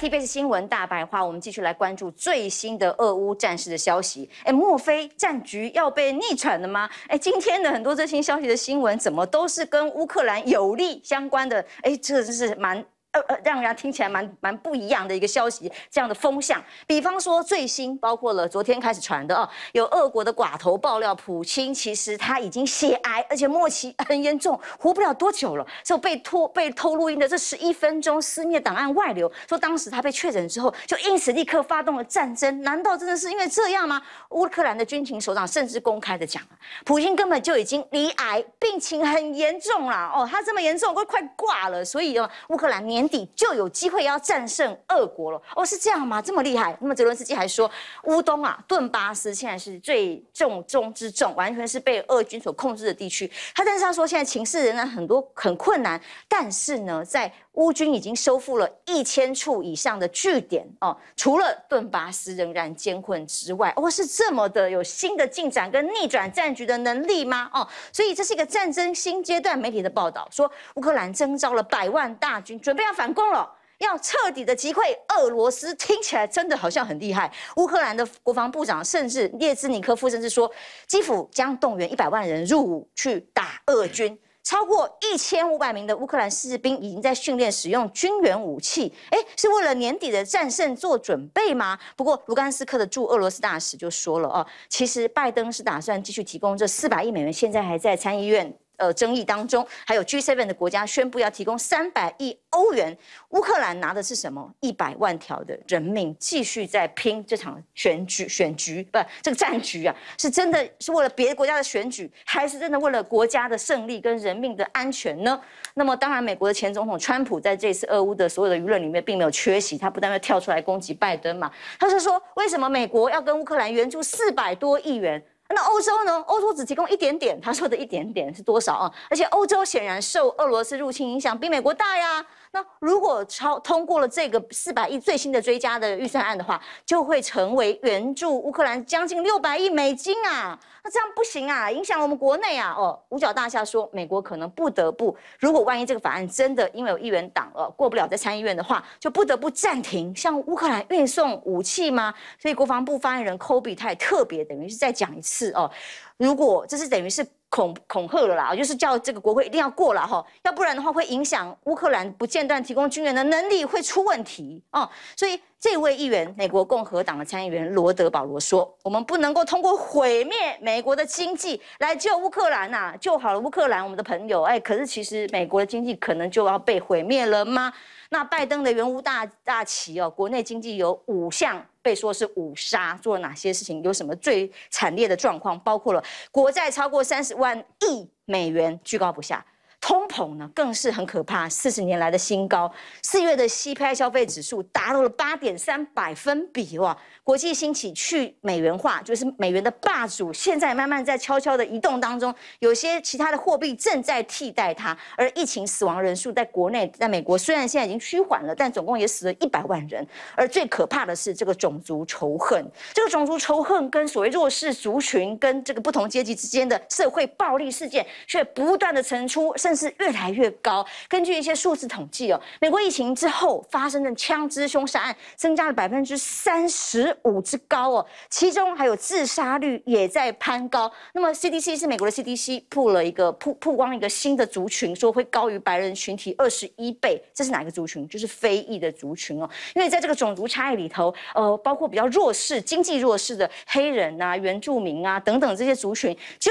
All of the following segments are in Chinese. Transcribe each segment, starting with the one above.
TBS 新闻大白话，我们继续来关注最新的俄乌战事的消息。哎，莫非战局要被逆转了吗？哎，今天的很多最新消息的新闻，怎么都是跟乌克兰有利相关的？哎，这是蛮。呃呃，让人家听起来蛮蛮不一样的一个消息，这样的风向，比方说最新包括了昨天开始传的哦，有俄国的寡头爆料，普京其实他已经血癌，而且末期 很严重，活不了多久了。就被拖被偷录音的这十一分钟私密档案外流，说当时他被确诊之后，就因此立刻发动了战争。难道真的是因为这样吗？乌克兰的军情首长甚至公开的讲了，普京根本就已经离癌，病情很严重了哦，他这么严重都快挂了，所以哦，乌克兰年。年底就有机会要战胜俄国了哦，是这样吗？这么厉害？那么泽伦斯基还说，乌东啊，顿巴斯现在是最重中之重，完全是被俄军所控制的地区。他但是他说，现在情势仍然很多很困难，但是呢，在。乌军已经收复了一千处以上的据点哦，除了顿巴斯仍然艰困之外，哦，是这么的有新的进展跟逆转战局的能力吗？哦，所以这是一个战争新阶段。媒体的报道说，乌克兰征召了百万大军，准备要反攻了，要彻底的击溃俄罗斯。听起来真的好像很厉害。乌克兰的国防部长甚至列兹尼科夫甚至说，基辅将动员一百万人入伍去打俄军。超过一千五百名的乌克兰士兵已经在训练使用军援武器，哎，是为了年底的战胜做准备吗？不过卢甘斯克的驻俄罗斯大使就说了哦，其实拜登是打算继续提供这四百亿美元，现在还在参议院。呃，争议当中，还有 G7 的国家宣布要提供三百亿欧元，乌克兰拿的是什么？一百万条的人命，继续在拼这场选举、选举不，这个战局啊，是真的是为了别的国家的选举，还是真的为了国家的胜利跟人命的安全呢？那么，当然，美国的前总统川普在这次俄乌的所有的舆论里面，并没有缺席，他不但要跳出来攻击拜登嘛，他是说，为什么美国要跟乌克兰援助四百多亿元？那欧洲呢？欧洲只提供一点点，他说的一点点是多少啊？而且欧洲显然受俄罗斯入侵影响比美国大呀。那如果超通过了这个四百亿最新的追加的预算案的话，就会成为援助乌克兰将近六百亿美金啊。那这样不行啊，影响我们国内啊。哦，五角大厦说美国可能不得不，如果万一这个法案真的因为有议员党了过不了在参议院的话，就不得不暂停向乌克兰运送武器吗？所以国防部发言人科比他也特别等于是再讲一次。是哦，如果这是等于是恐恐吓了啦，就是叫这个国会一定要过了哈，要不然的话会影响乌克兰不间断提供军援的能力会出问题哦。所以这位议员，美国共和党的参议员罗德保罗说：“我们不能够通过毁灭美国的经济来救乌克兰呐，救好了乌克兰，我们的朋友哎，可是其实美国的经济可能就要被毁灭了吗？”那拜登的原乌大大旗哦，国内经济有五项。被说是五杀做了哪些事情？有什么最惨烈的状况？包括了国债超过三十万亿美元居高不下。通膨呢，更是很可怕，四十年来的新高。四月的 CPI 消费指数达到了八点三百分比哇！国际兴起去美元化，就是美元的霸主，现在慢慢在悄悄的移动当中，有些其他的货币正在替代它。而疫情死亡人数在国内，在美国虽然现在已经趋缓了，但总共也死了一百万人。而最可怕的是这个种族仇恨，这个种族仇恨跟所谓弱势族群跟这个不同阶级之间的社会暴力事件，却不断的层出。甚至越来越高。根据一些数字统计哦，美国疫情之后发生的枪支凶杀案增加了百分之三十五之高哦，其中还有自杀率也在攀高。那么 CDC 是美国的 CDC 曝了一个曝曝光一个新的族群，说会高于白人群体二十一倍。这是哪一个族群？就是非裔的族群哦。因为在这个种族差异里头，呃，包括比较弱势、经济弱势的黑人啊、原住民啊等等这些族群，就。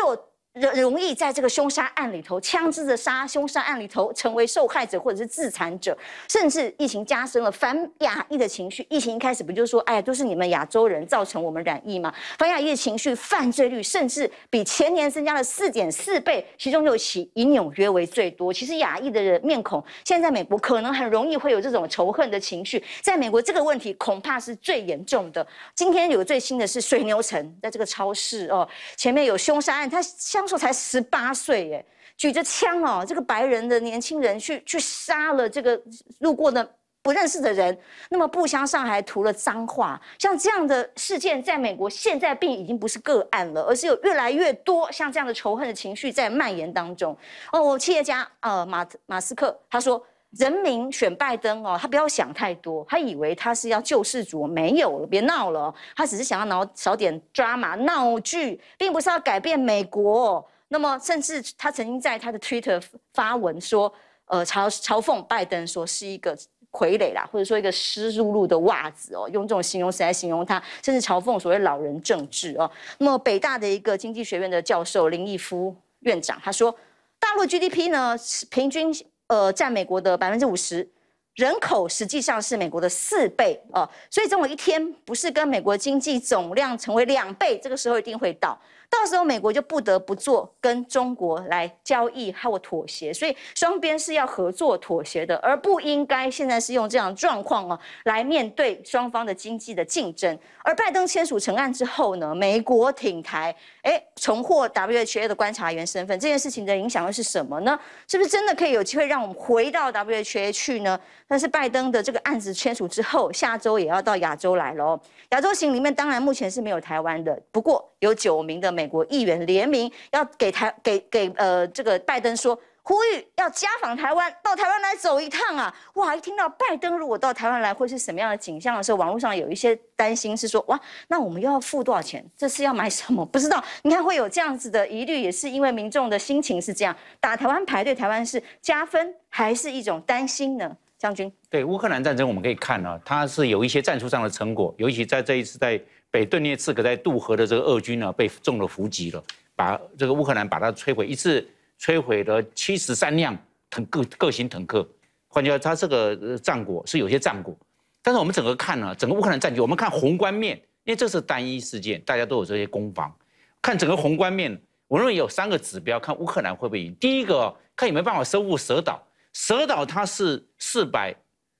容易在这个凶杀案里头，枪支的杀凶杀案里头成为受害者或者是自残者，甚至疫情加深了反亚裔的情绪。疫情一开始不就说，哎呀，都是你们亚洲人造成我们染疫吗？反亚裔的情绪，犯罪率甚至比前年增加了四点四倍，其中尤其以纽约为最多。其实亚裔的人面孔现在在美国可能很容易会有这种仇恨的情绪，在美国这个问题恐怕是最严重的。今天有最新的是水牛城，在这个超市哦，前面有凶杀案，他相。时候才十八岁耶，举着枪哦，这个白人的年轻人去去杀了这个路过的不认识的人，那么步枪上还涂了脏话，像这样的事件在美国现在并已经不是个案了，而是有越来越多像这样的仇恨的情绪在蔓延当中。哦，企业家呃马马斯克他说。人民选拜登哦，他不要想太多，他以为他是要救世主，没有了，别闹了，他只是想要闹少点 drama、闹剧，并不是要改变美国。那么，甚至他曾经在他的 Twitter 发文说，呃，嘲嘲讽拜登说是一个傀儡啦，或者说一个湿漉漉的袜子哦，用这种形容词来形容他，甚至嘲讽所谓老人政治哦。那么，北大的一个经济学院的教授林毅夫院长他说，大陆 GDP 呢平均。呃，占美国的百分之五十，人口实际上是美国的四倍哦，所以总有一天不是跟美国经济总量成为两倍，这个时候一定会到。到时候美国就不得不做跟中国来交易还有妥协，所以双边是要合作妥协的，而不应该现在是用这样状况哦来面对双方的经济的竞争。而拜登签署成案之后呢，美国挺台，哎，重获 W H A 的观察员身份，这件事情的影响又是什么呢？是不是真的可以有机会让我们回到 W H A 去呢？但是拜登的这个案子签署之后，下周也要到亚洲来喽。亚洲行里面当然目前是没有台湾的，不过有九名的。美国议员联名要给台给给呃这个拜登说，呼吁要加访台湾，到台湾来走一趟啊！哇，一听到拜登如果到台湾来，会是什么样的景象的时候，网络上有一些担心，是说哇，那我们又要付多少钱？这是要买什么？不知道。你看会有这样子的疑虑，也是因为民众的心情是这样。打台湾牌对台湾是加分，还是一种担心呢？将军，对乌克兰战争我们可以看啊，它是有一些战术上的成果，尤其在这一次在。北顿涅茨克在渡河的这个俄军呢，被中了伏击了，把这个乌克兰把它摧毁，一次摧毁了七十三辆腾各各型坦克。换句话，它这个战果是有些战果，但是我们整个看呢，整个乌克兰战局，我们看宏观面，因为这是单一事件，大家都有这些攻防。看整个宏观面，我认为有三个指标看乌克兰会不会赢。第一个，看有没有办法收复蛇岛。蛇岛它是四百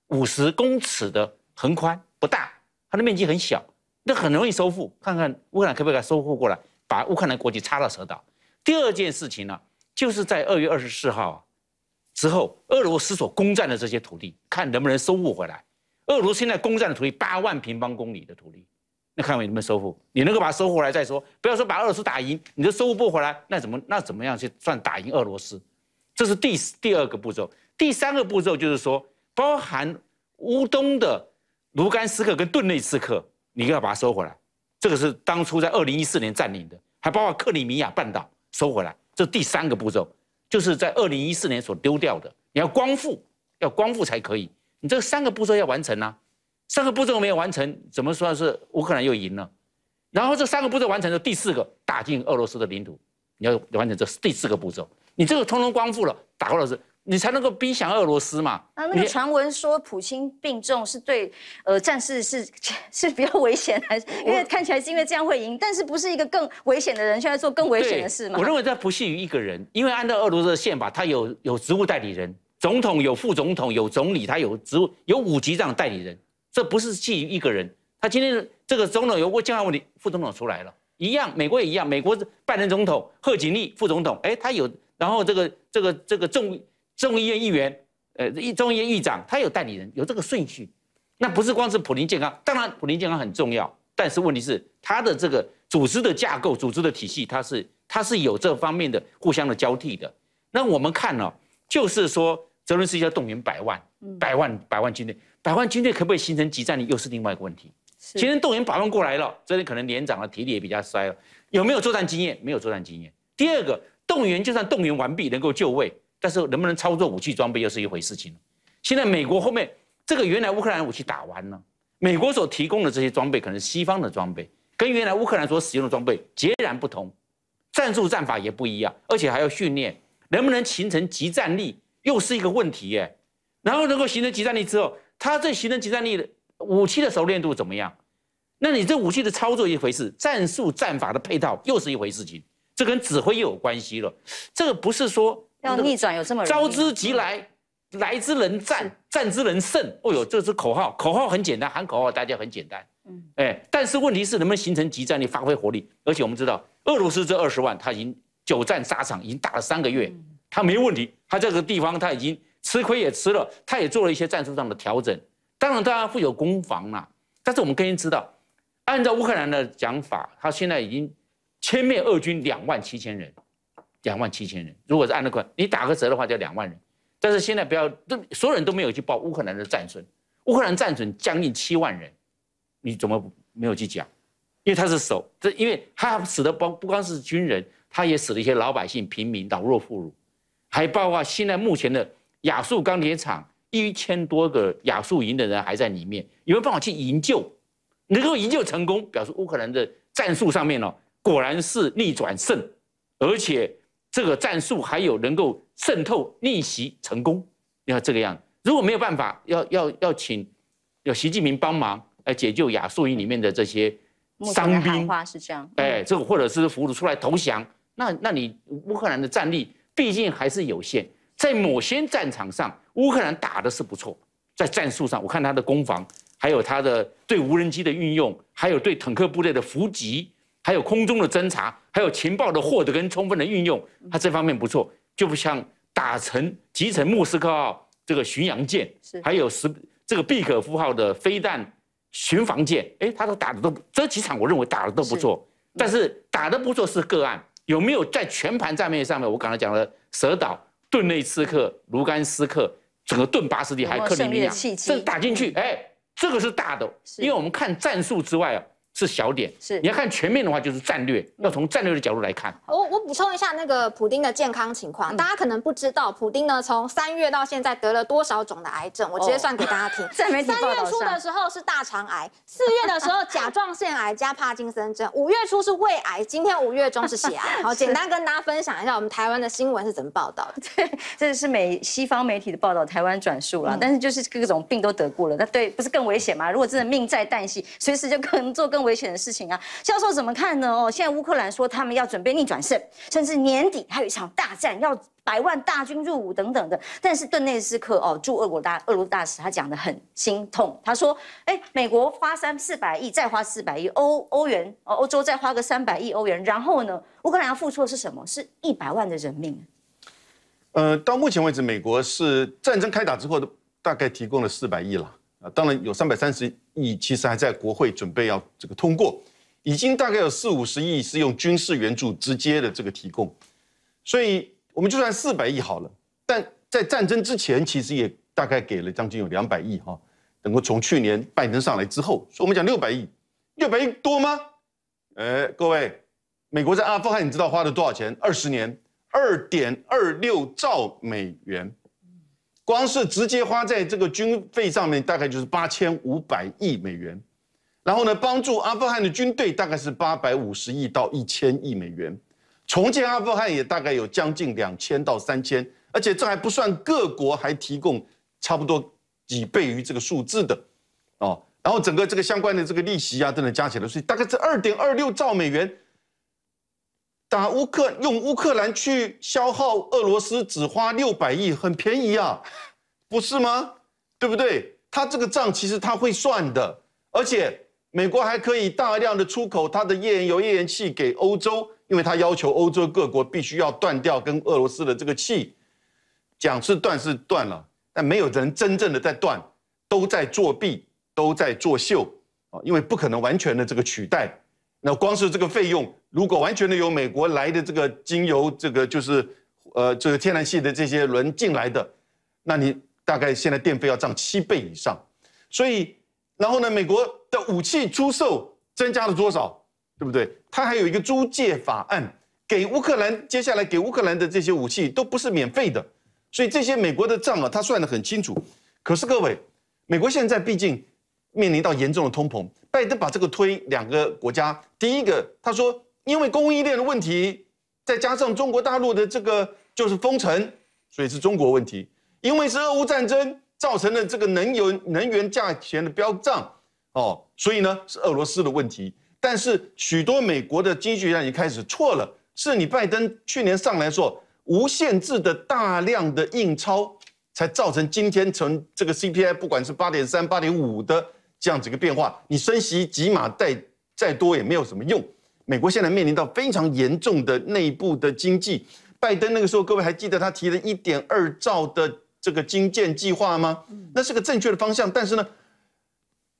五十公尺的横宽，不大，它的面积很小。这很容易收复，看看乌克兰可不可以收复过来，把乌克兰国旗插到蛇岛。第二件事情呢，就是在二月二十四号之后，俄罗斯所攻占的这些土地，看能不能收复回来。俄罗斯现在攻占的土地八万平方公里的土地，那看我能不能收复。你能够把它收回来再说，不要说把俄罗斯打赢，你就收复不回来，那怎么那怎么样去算打赢俄罗斯？这是第第二个步骤。第三个步骤就是说，包含乌东的卢甘斯克跟顿内茨克。你要把它收回来，这个是当初在二零一四年占领的，还包括克里米亚半岛收回来，这第三个步骤，就是在二零一四年所丢掉的，你要光复，要光复才可以。你这三个步骤要完成啊，三个步骤没有完成，怎么算是乌克兰又赢了？然后这三个步骤完成的第四个打进俄罗斯的领土，你要完成这第四个步骤，你这个通通光复了，打俄罗斯。你才能够逼降俄罗斯嘛？啊，那个传闻说普京病重是对，呃，战事是 是比较危险，还是因为看起来是因为这样会赢，但是不是一个更危险的人，现在做更危险的事嘛？我认为这不系于一个人，因为按照俄罗斯的宪法，他有有职务代理人，总统有副总统，有总理，他有职务有五级这样代理人，这不是系于一个人。他今天这个总统有过健康问题，副总统出来了，一样，美国也一样，美国拜登总统贺锦丽副总统，哎，他有，然后这个这个这个重。众议院议员，呃，众议院议长，他有代理人，有这个顺序。那不是光是普林健康，当然普林健康很重要，但是问题是他的这个组织的架构、组织的体系，它是它是有这方面的互相的交替的。那我们看哦，就是说泽伦斯基要动员百万、百万、百万军队，百万军队可不可以形成集战力，又是另外一个问题。形成动员百万过来了，这里可能连长的体力也比较衰了，有没有作战经验？没有作战经验。第二个，动员就算动员完毕，能够就位。但是能不能操作武器装备又是一回事。情，现在美国后面这个原来乌克兰武器打完了，美国所提供的这些装备可能西方的装备跟原来乌克兰所使用的装备截然不同，战术战法也不一样，而且还要训练，能不能形成集战力又是一个问题。耶。然后能够形成集战力之后，它这形成集战力的武器的熟练度怎么样？那你这武器的操作一回事，战术战法的配套又是一回事，情，这跟指挥又有关系了。这个不是说。要逆转有这么招之即来，来之能战，战之能胜。哦呦，这是口号，口号很简单，喊口号大家很简单。嗯，哎，但是问题是能不能形成集战力，发挥活力？而且我们知道，俄罗斯这二十万他已经久战沙场，已经打了三个月，他没问题，他这个地方他已经吃亏也吃了，他也做了一些战术上的调整。当然，大家会有攻防啊，但是我们更应知道，按照乌克兰的讲法，他现在已经歼灭俄军两万七千人。两万七千人，如果是按那个，你打个折的话，就两万人。但是现在不要，这所有人都没有去报乌克兰的战损，乌克兰战损将近七万人，你怎么没有去讲？因为他是守，这因为他死的不不光是军人，他也死了一些老百姓、平民、老弱妇孺，还包括现在目前的亚速钢铁厂一千多个亚速营的人还在里面，有没有办法去营救？能够营救成功，表示乌克兰的战术上面哦，果然是逆转胜，而且。这个战术还有能够渗透逆袭成功，你这个样如果没有办法，要要要请，要习近平帮忙，来解救亚速营里面的这些伤兵。是这样。哎，这个或者是俘虏出来投降，那那你乌克兰的战力毕竟还是有限。在某些战场上，乌克兰打的是不错，在战术上，我看他的攻防，还有他的对无人机的运用，还有对坦克部队的伏击。还有空中的侦察，还有情报的获得跟充分的运用，它这方面不错。就不像打成集成莫斯科号这个巡洋舰，还有十这个毕可夫号的飞弹巡防舰，哎，他都打的都这几场，我认为打的都不错。但是打的不错是个案，有没有在全盘战面上面？我刚才讲了蛇岛、顿内刺客、卢甘斯克，整个顿巴斯地还有克里米亚，这打进去，哎，这个是大的，因为我们看战术之外啊。是小点，是你要看全面的话，就是战略，要从战略的角度来看。我我补充一下那个普丁的健康情况，大家可能不知道，普丁呢从三月到现在得了多少种的癌症，我直接算给大家听。三月初的时候是大肠癌，四月的时候甲状腺癌加帕金森症，五月初是胃癌，今天五月中是血癌。好，简单跟大家分享一下我们台湾的新闻是怎么报道的。对，这是美西方媒体的报道，台湾转述了，但是就是各种病都得过了，那对不是更危险吗？如果真的命在旦夕，随时就更做更危。危险的事情啊！教授怎么看呢？哦，现在乌克兰说他们要准备逆转胜，甚至年底还有一场大战，要百万大军入伍等等的。但是顿内斯克哦，驻俄国大俄罗大使他讲的很心痛，他说：“哎，美国花三四百亿，再花四百亿欧欧元哦，欧洲再花个三百亿欧元，然后呢，乌克兰要付出的是什么？是一百万的人命。”呃，到目前为止，美国是战争开打之后的大概提供了四百亿了。啊，当然有三百三十亿，其实还在国会准备要这个通过，已经大概有四五十亿是用军事援助直接的这个提供，所以我们就算四百亿好了，但在战争之前其实也大概给了将近有两百亿哈，能够从去年拜登上来之后，所以我们讲六百亿，六百亿多吗？哎，各位，美国在阿富汗你知道花了多少钱？二十年，二点二六兆美元。光是直接花在这个军费上面，大概就是八千五百亿美元，然后呢，帮助阿富汗的军队大概是八百五十亿到一千亿美元，重建阿富汗也大概有将近两千到三千，而且这还不算各国还提供差不多几倍于这个数字的，哦，然后整个这个相关的这个利息啊等等加起来，所以大概是二点二六兆美元。打乌克用乌克兰去消耗俄罗斯，只花六百亿，很便宜啊，不是吗？对不对？他这个账其实他会算的，而且美国还可以大量的出口他的页岩油、页岩气给欧洲，因为他要求欧洲各国必须要断掉跟俄罗斯的这个气，讲是断是断了，但没有人真正的在断，都在作弊，都在作秀啊，因为不可能完全的这个取代。那光是这个费用。如果完全的由美国来的这个精油，这个就是，呃，这个天然气的这些轮进来的，那你大概现在电费要涨七倍以上。所以，然后呢，美国的武器出售增加了多少，对不对？他还有一个租借法案，给乌克兰接下来给乌克兰的这些武器都不是免费的。所以这些美国的账啊，他算得很清楚。可是各位，美国现在毕竟面临到严重的通膨，拜登把这个推两个国家，第一个他说。因为供应链的问题，再加上中国大陆的这个就是封城，所以是中国问题。因为是俄乌战争造成的这个能源能源价钱的飙涨，哦，所以呢是俄罗斯的问题。但是许多美国的经济学家已经开始错了，是你拜登去年上来说无限制的大量的印钞，才造成今天从这个 CPI 不管是八点三、八点五的这样子一个变化。你升息几码再再多也没有什么用。美国现在面临到非常严重的内部的经济，拜登那个时候，各位还记得他提了一点二兆的这个基建计划吗？那是个正确的方向，但是呢，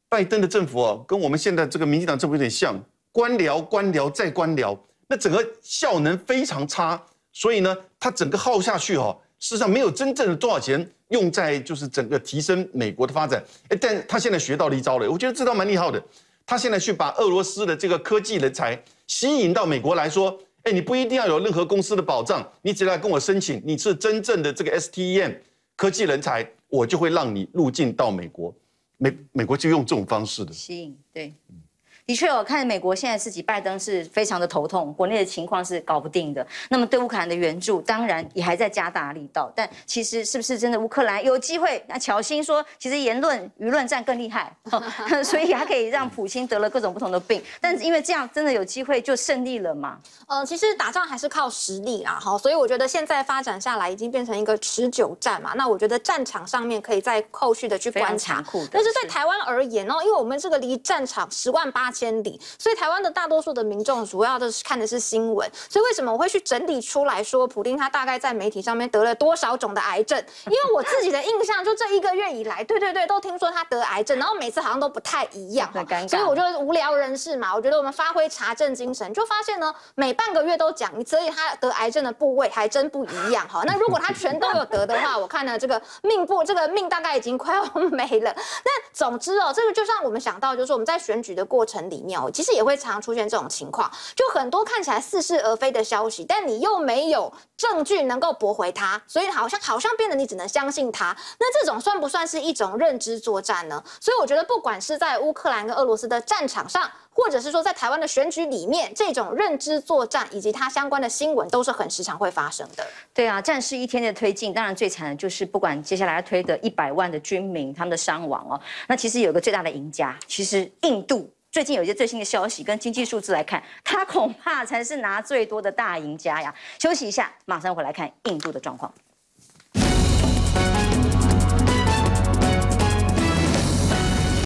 拜登的政府哦，跟我们现在这个民进党政府有点像，官僚、官僚再官僚，那整个效能非常差，所以呢，他整个耗下去哦，事实上没有真正的多少钱用在就是整个提升美国的发展，哎，但他现在学到了一招了，我觉得这招蛮厉害的。他现在去把俄罗斯的这个科技人才吸引到美国来说，哎，你不一定要有任何公司的保障，你只要跟我申请，你是真正的这个 STEM 科技人才，我就会让你入境到美国。美美国就用这种方式的吸引，对。的确，我看美国现在自己拜登是非常的头痛，国内的情况是搞不定的。那么对乌克兰的援助，当然也还在加大力道，但其实是不是真的乌克兰有机会？那乔欣说，其实言论、舆论战更厉害，所以他可以让普京得了各种不同的病。但因为这样，真的有机会就胜利了吗？呃，其实打仗还是靠实力啊，好，所以我觉得现在发展下来已经变成一个持久战嘛。那我觉得战场上面可以再后续的去观察，但是对台湾而言哦，因为我们这个离战场十万八千。千里，所以台湾的大多数的民众主要的是看的是新闻，所以为什么我会去整理出来说，普丁他大概在媒体上面得了多少种的癌症？因为我自己的印象，就这一个月以来，对对对，都听说他得癌症，然后每次好像都不太一样，很尴尬。所以我觉得无聊人士嘛，我觉得我们发挥查证精神，就发现呢，每半个月都讲，所以他得癌症的部位还真不一样哈。那如果他全都有得的话，我看了这个命部，这个命大概已经快要 没了。那总之哦，这个就像我们想到，就是我们在选举的过程。里面，哦，其实也会常出现这种情况，就很多看起来似是而非的消息，但你又没有证据能够驳回它，所以好像好像变得你只能相信它。那这种算不算是一种认知作战呢？所以我觉得，不管是在乌克兰跟俄罗斯的战场上，或者是说在台湾的选举里面，这种认知作战以及它相关的新闻，都是很时常会发生的。对啊，战事一天的推进，当然最惨的就是不管接下来要推的一百万的军民他们的伤亡哦。那其实有个最大的赢家，其实印度。最近有一些最新的消息，跟经济数字来看，他恐怕才是拿最多的大赢家呀。休息一下，马上回来看印度的状况。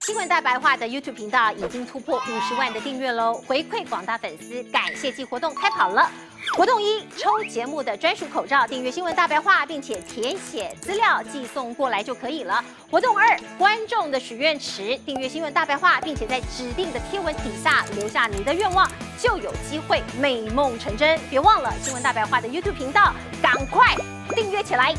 新闻大白话的 YouTube 频道已经突破五十万的订阅喽！回馈广大粉丝，感谢季活动开跑了。活动一：抽节目的专属口罩，订阅新闻大白话，并且填写资料寄送过来就可以了。活动二：观众的许愿池，订阅新闻大白话，并且在指定的贴文底下留下你的愿望，就有机会美梦成真。别忘了新闻大白话的 YouTube 频道，赶快订阅起来。